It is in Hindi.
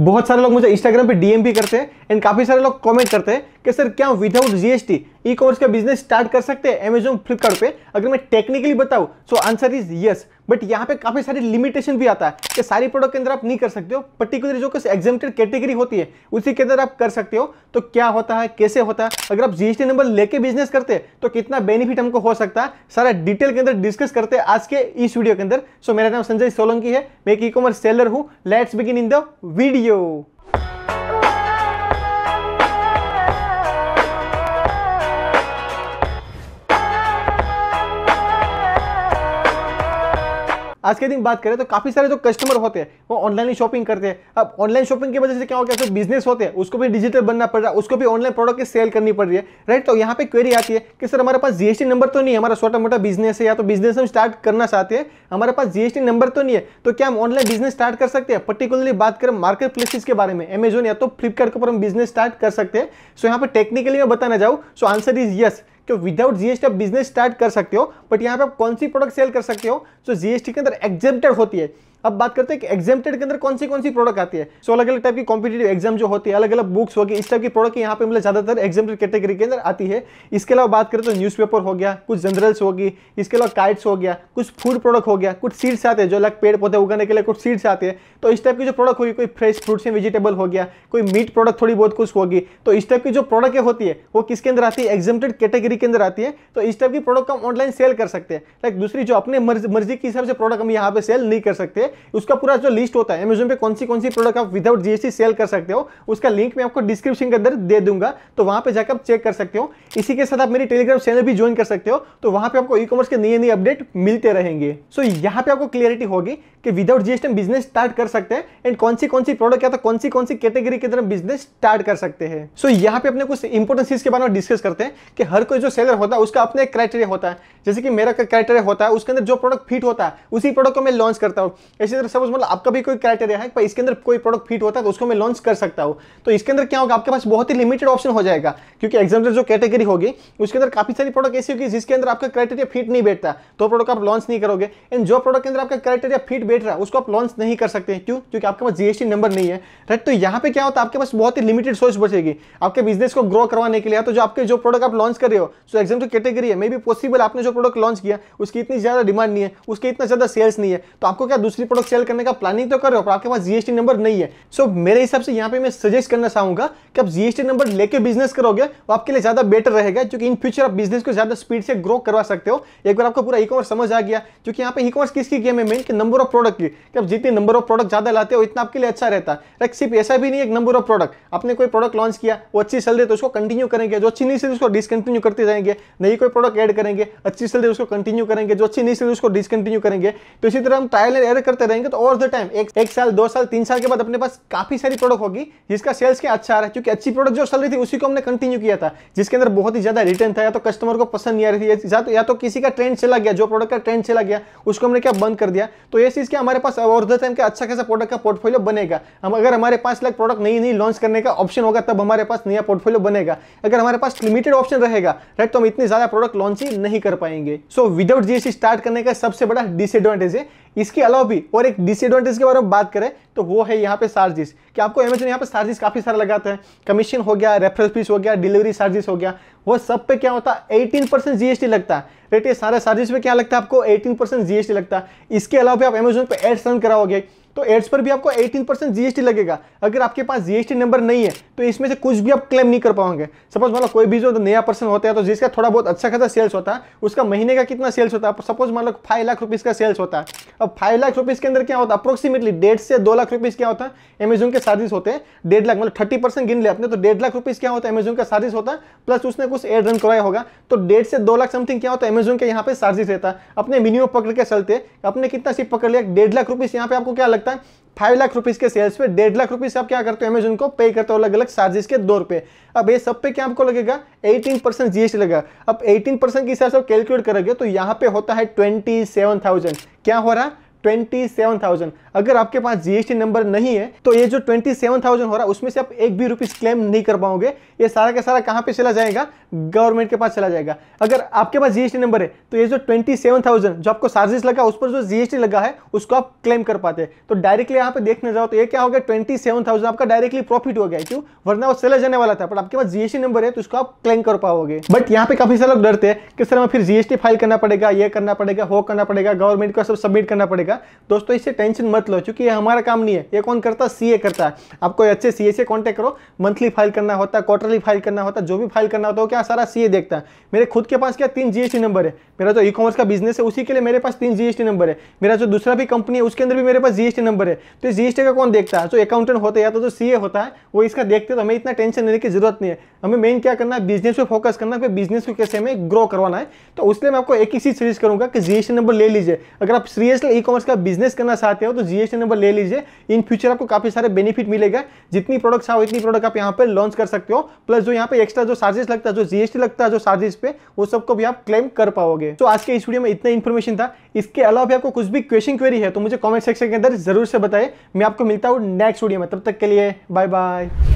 बहुत सारे लोग मुझे इंस्टाग्राम पे डीएम भी करते हैं एंड काफ़ी सारे लोग कमेंट करते हैं कि सर क्या विदाउट जीएसटी ई कॉमर्स का बिजनेस स्टार्ट कर सकते हैं अमेजोन फ्लिपकार्ट पे अगर मैं टेक्निकली बताऊँ so answer is yes but यहाँ पे काफ़ी सारी लिमिटेशन भी आता है कि सारी प्रोडक्ट के अंदर आप नहीं कर सकते हो पर्टिकुलर जो कुछ एग्जेप्टेड कैटेगरी होती है उसी के अंदर आप कर सकते हो तो क्या होता है कैसे होता है अगर आप जीएसटी नंबर लेके बिजनेस करते हैं तो कितना बेनिफिट हमको हो सकता है सारा डिटेल के अंदर डिस्कस करते हैं आज के इस वीडियो के अंदर सो मेरा नाम संजय सोलंकी है मैं एक ई कॉमर्स सेलर हूँ let's begin in the video आज के दिन बात करें तो काफ़ी सारे जो कस्टमर होते हैं वो ऑनलाइन शॉपिंग करते हैं अब ऑनलाइन शॉपिंग की वजह से क्या हो गया बिजनेस होते हैं उसको भी डिजिटल बनना पड़ रहा है उसको भी ऑनलाइन प्रोडक्ट की सेल करनी पड़ रही है राइट तो यहाँ पे क्वेरी आती है कि सर हमारे पास जीएसटी नंबर तो नहीं है हमारा छोटा मोटा बिजनेस है या तो बिजनेस हम स्टार्ट करना चाहते हैं हमारे पास जीएसटी नंबर तो नहीं है तो क्या हम ऑनलाइन बिजनेस स्टार्ट कर सकते हैं पर्टिकुलरली बात करें मार्केट प्लेसेस के बारे में अमेजोन या तो फ्लिपकार्ट के ऊपर हम बिजनेस स्टार्ट कर सकते हैं सो यहाँ पर टेक्निकली मैं बताना चाहूँ सो आंसर इज यस तो विदाउट जीएसटी आप बिजनेस स्टार्ट कर सकते हो बट यहाँ पे आप कौन सी प्रोडक्ट सेल कर सकते हो जो तो जीएसटी के अंदर एग्जेप्टेड होती है अब बात करते हैं कि एग्जामेटेड के अंदर कौन सी कौन सी प्रोडक्ट आती है सो अलग अलग टाइप की कॉम्पिटेटिव एग्जाम जो होती है अलग अलग बुक्स होगी इस टाइप की प्रोडक्ट यहाँ पे मतलब ज्यादातर एग्जामेटेड कैटेगरी के अंदर आती है इसके अलावा बात करें तो न्यूज़पेपर हो गया कुछ जनरल्स होगी इसके अलावा काइट्स हो गया कुछ फूड प्रोडक्ट हो गया कुछ सीड्स आते हैं जो अलग पेड़ पौधे उगाने के लिए कुछ सीड्स आते हैं तो इस टाइप की जो प्रोडक्ट होगी कोई फ्रेश फ्रूट्स एंड वेजिटेबल हो गया कोई मीट प्रोडक्ट थोड़ी बहुत कुछ होगी तो इस टाइप की जो प्रोडक्ट होती है वो किसके अंदर आती है एग्जामेटेड कैटेगरी के अंदर आती है तो इस टाइप की प्रोडक्ट हम ऑनलाइन सेल कर सकते हैं लाइक दूसरी जो अपने मर्जी के हिसाब से प्रोडक्ट हम यहाँ पे सेल नहीं कर सकते पे उसका पूरा जो लिस्ट होता है अमेजोन पे कौन सी कौन सी प्रोडक्ट आप विदाउट जीएसटी सेल कर सकते हो उसका लिंक मैं आपको डिस्क्रिप्शन के अंदर दे दूंगा तो वहां पर जाकर आप चेक कर सकते हो इसी के साथ आप मेरी टेलीग्राम चैनल भी ज्वाइन कर सकते हो तो वहां पर आपको ई कॉमर्स के नए नए अपडेट मिलते रहेंगे सो यहाँ पे आपको क्लियरिटी होगी कि विदाउट जीएसटी बिजनेस स्टार्ट कर सकते हैं एंड कौन सी कौन सी प्रोडक्ट या तो कौन सी कौन सी कैटेगरी के अंदर बिजनेस स्टार्ट कर सकते हैं सो यहाँ पे अपने कुछ इंपोर्टेंट चीज के बारे में डिस्कस करते हैं कि हर कोई जो सेलर होता है उसका अपने एक क्राइटेरिया होता है जैसे कि मेरा क्राइटेरिया होता है उसके अंदर जो प्रोडक्ट फिट होता है उसी प्रोडक्ट को मैं लॉन्च करता हूँ इसी तरह सपोज मतलब आपका भी कोई क्राइटेरिया है इसके अंदर कोई प्रोडक्ट फिट होता है तो उसको मैं लॉन्च कर सकता हूँ तो इसके अंदर क्या होगा आपके पास बहुत ही लिमिटेड ऑप्शन हो जाएगा क्योंकि एग्जाम्पल जो कैटेगरी होगी उसके अंदर काफी सारी प्रोडक्ट ऐसी होगी जिसके अंदर आपका क्राइटेरिया फिट नहीं बैठता तो प्रोडक्ट आप लॉन्च नहीं करोगे एंड जो प्रोडक्ट के अंदर आपका क्राइटेरिया फिट बैठ रहा है उसको आप लॉन्च नहीं कर सकते क्यों क्योंकि आपके पास जीएसटी नंबर नहीं है राइट तो यहाँ पे क्या होता है आपके पास बहुत ही लिमिटेड सोर्स बचेगी आपके बिजनेस को ग्रो करवाने के लिए तो जो आपके जो प्रोडक्ट आप लॉन्च कर रहे हो सो एग्जाम जो कैटेगरी है मे भी पॉसिबल आपने जो प्रोडक्ट लॉन्च किया उसकी इतनी ज्यादा डिमांड नहीं है उसकी इतना ज्यादा सेल्स नहीं है तो आपको क्या दूसरी जीएसटी प्रोडक्ट सेल करने का प्लानिंग तो कर रहे हो पर आपके पास जीएसटी नंबर नहीं है सो so, मेरे हिसाब से यहाँ पे मैं सजेस्ट करना चाहूंगा कि आप जीएसटी नंबर लेके बिजनेस करोगे वो आपके लिए ज्यादा बेटर रहेगा क्योंकि इन फ्यूचर आप बिजनेस को ज्यादा स्पीड से ग्रो करवा सकते हो एक बार आपको पूरा ई कॉमर्स समझ आ गया क्योंकि यहाँ पे ई कॉमर्स किसकी गेम है मेन की नंबर ऑफ प्रोडक्ट की आप जितने नंबर ऑफ प्रोडक्ट ज्यादा लाते हो इतना आपके लिए अच्छा रहता है सिर्फ ऐसा भी नहीं एक नंबर ऑफ प्रोडक्ट आपने कोई प्रोडक्ट लॉन्च किया वो अच्छी सल तो उसको कंटिन्यू करेंगे जो अच्छी नहीं सेल उसको डिसकंटिन्यू करते जाएंगे नई कोई प्रोडक्ट एड करेंगे अच्छी सल उसको कंटिन्यू करेंगे जो अच्छी नहीं सेल उसको डिसकंटिन्यू करेंगे तो इसी तरह हम ट्रायल एंड एयर करते रहेंगे तो ओवर द टाइम एक, एक साल दो साल तीन साल के बाद अपने पास काफी सारी प्रोडक्ट होगी जिसका सेल्स क्या अच्छा आ रहा है क्योंकि अच्छी प्रोडक्ट जो चल रही थी उसी को हमने कंटिन्यू किया था जिसके अंदर बहुत ही ज्यादा रिटर्न था या तो कस्टमर को पसंद नहीं आ रही थी या तो, या तो किसी का ट्रेंड चला गया जो प्रोडक्ट का ट्रेंड चला गया उसको हमने क्या बंद कर दिया तो ये चीज क्या हमारे पास ओवर द टाइम का अच्छा खासा प्रोडक्ट का पोर्टफोलियो बनेगा हम अगर हमारे पास लाइक प्रोडक्ट नई नई लॉन्च करने का ऑप्शन होगा तब हमारे पास नया पोर्टफोलियो बनेगा अगर हमारे पास लिमिटेड ऑप्शन रहेगा राइट तो हम इतने ज्यादा प्रोडक्ट लॉन्च ही नहीं कर पाएंगे सो विदाउट जीएसटी स्टार्ट करने का सबसे बड़ा डिसएडवांटेज है इसके अलावा भी और एक डिसएडवांटेज के बारे में बात करें तो वो है यहाँ पे चार्जेस कि आपको अमेजन यहाँ पे चार्जेस काफ़ी सारे लगाते हैं कमीशन हो गया रेफरल फीस हो गया डिलीवरी चार्जेस हो गया वो सब पे क्या होता है एटीन परसेंट जीएसटी लगता है रेट ये सारे चार्जेस पे क्या लगता है आपको एटीन परसेंट जीएसटी लगता है इसके अलावा भी आप अमेजोन पर एड सर्न कराओगे तो एड्स पर भी आपको 18 परसेंट जीएसटी लगेगा अगर आपके पास जीएसटी नंबर नहीं है तो इसमें से कुछ भी आप क्लेम नहीं कर पाओगे सपोज मान लो कोई भी जो तो नया पर्सन होता है तो जिसका थोड़ा बहुत अच्छा खासा सेल्स होता है उसका महीने का कितना सेल्स होता है सपोज मान लो फाइव लाख रुपीज़ का सेल्स होता है अब फाइव लाख रुपीज़ के अंदर क्या होता है अप्रोक्सीमेटली डेढ़ से दो लाख रुपीज़ क्या होता है अमेजोन के साजिश होते हैं डेढ़ लाख मतलब थर्टी गिन ले अपने तो डेढ़ लाख रुपीज़ क्या होता है अमेजोन का साजिश होता है प्लस उसने कुछ एड रन कराया होगा तो डेढ़ से दो लाख समथिंग क्या होता है अमेजोन के यहाँ पे साजिश रहता है अपने मिनिमम पकड़ के चलते अपने कितना सिर्फ पकड़ लिया डेढ़ लाख रुपीज़ यहाँ पे आपको क्या लगता है जाता है फाइव लाख रुपीज़ के सेल्स पे डेढ़ लाख रुपीज़ आप क्या करते हो अमेजोन को पे करते हो अलग अलग चार्जेस के दो रुपये अब ये सब पे क्या आपको लगेगा 18 परसेंट जी लगेगा अब 18 परसेंट के हिसाब से कैलकुलेट करेंगे तो यहाँ पे होता है ट्वेंटी क्या हो रहा है 27,000 अगर आपके पास जीएसटी नंबर नहीं है तो ये जो 27,000 हो रहा है उसमें से आप एक भी रुपीस क्लेम नहीं कर पाओगे ये सारा का सारा कहां पे चला जाएगा गवर्नमेंट के पास चला जाएगा अगर आपके पास जीएसटी नंबर है तो ये जो 27,000 जो आपको चार्जेस लगा उस पर जो जीएसटी लगा है उसको आप क्लेम कर पाते तो डायरेक्टली यहां पर देखने जाओ तो यह क्या हो गया ट्वेंटी आपका डायरेक्टली प्रॉफिट हो गया क्यों वरना वो चला जाने वाला था बट आपके पास जीएसटी नंबर है तो उसको आप क्लेम कर पाओगे बट यहाँ पे काफी सारे लोग डरते हैं कि सर हमें फिर जीएसटी फाइल करना पड़ेगा ये करना पड़ेगा वो करना पड़ेगा गवर्नमेंट को सब सबमिट करना पड़ेगा जाएगा दोस्तों इससे टेंशन मत लो चूंकि ये हमारा काम नहीं है ये कौन करता है सी करता है आपको अच्छे सी से कॉन्टैक्ट करो मंथली फाइल करना होता है क्वार्टरली फाइल करना होता है जो भी फाइल करना होता है क्या सारा सी देखता है मेरे खुद के पास क्या तीन जीएसटी नंबर है मेरा जो ई कॉमर्स का बिजनेस है उसी के लिए मेरे पास तीन जीएसटी नंबर है मेरा जो दूसरा भी कंपनी है उसके अंदर भी मेरे पास जीएसटी नंबर है तो जीएसटी का कौन देखता है जो अकाउंटेंट होता है या तो जो सीए होता है वो इसका देखते तो हमें इतना टेंशन लेने की जरूरत नहीं है हमें मेन क्या करना है बिजनेस पर फोकस करना है बिजनेस को कैसे हमें ग्रो करवाना है तो उसके मैं आपको एक ही चीज सजेस्ट करूंगा कि जीएसटी नंबर ले लीजिए अगर आप सीरियसली ई कॉमर्स कॉमर्स का बिजनेस करना चाहते हो तो जीएसटी नंबर ले लीजिए इन फ्यूचर आपको काफी सारे बेनिफिट मिलेगा जितनी प्रोडक्ट्स आओ इतनी प्रोडक्ट आप यहाँ पर लॉन्च कर सकते हो प्लस जो यहाँ पे एक्स्ट्रा जो चार्जेस लगता है जो जीएसटी लगता है जो चार्जेस पे वो सबको भी आप क्लेम कर पाओगे तो आज के इस वीडियो में इतना इन्फॉर्मेशन था इसके अलावा भी आपको कुछ भी क्वेश्चन क्वेरी है तो मुझे कॉमेंट सेक्शन के अंदर जरूर से बताए मैं आपको मिलता हूँ नेक्स्ट वीडियो में तब तक के लिए बाय बाय